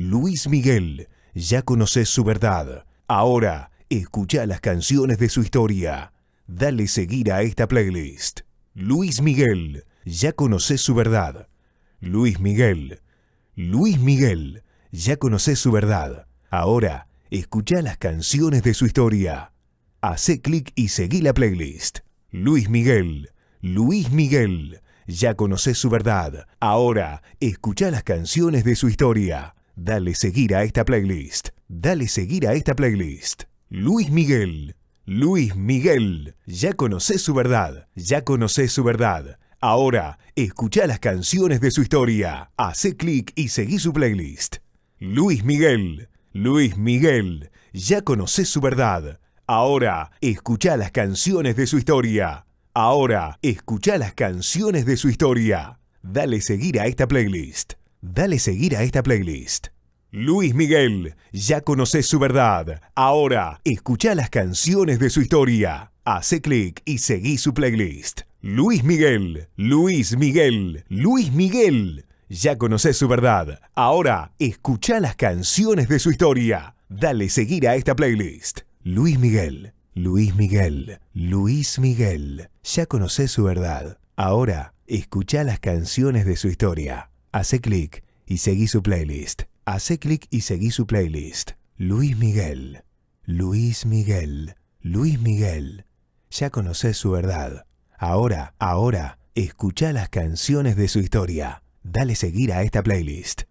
Luis Miguel, ya conoces su verdad. Ahora, escucha las canciones de su historia. Dale seguir a esta playlist. Luis Miguel, ya conoces su verdad. Luis Miguel, Luis Miguel, ya conoces su verdad. Ahora, escucha las canciones de su historia. Hacé clic y seguí la playlist. Luis Miguel, Luis Miguel, ya conoces su verdad. Ahora, escucha las canciones de su historia. Dale seguir a esta playlist. Dale seguir a esta playlist. Luis Miguel. Luis Miguel. Ya conocés su verdad. Ya conoces su verdad. Ahora, escucha las canciones de su historia. Hace clic y seguí su playlist. Luis Miguel. Luis Miguel. Ya conocés su verdad. Ahora, escucha las canciones de su historia. Ahora, escucha las canciones de su historia. Dale seguir a esta playlist dale seguir a esta playlist. Luis Miguel, ya conoces su verdad. Ahora, escucha las canciones de su historia. Hace clic y seguí su playlist. Luis Miguel, Luis Miguel, Luis Miguel. Ya conoces su verdad. Ahora, escucha las canciones de su historia. Dale seguir a esta playlist. Luis Miguel, Luis Miguel, Luis Miguel. Ya conoces su verdad. Ahora, escucha las canciones de su historia hace clic y seguí su playlist. Hace clic y seguí su playlist. Luis Miguel, Luis Miguel, Luis Miguel. Ya conoces su verdad. Ahora, ahora, escucha las canciones de su historia. Dale seguir a esta playlist.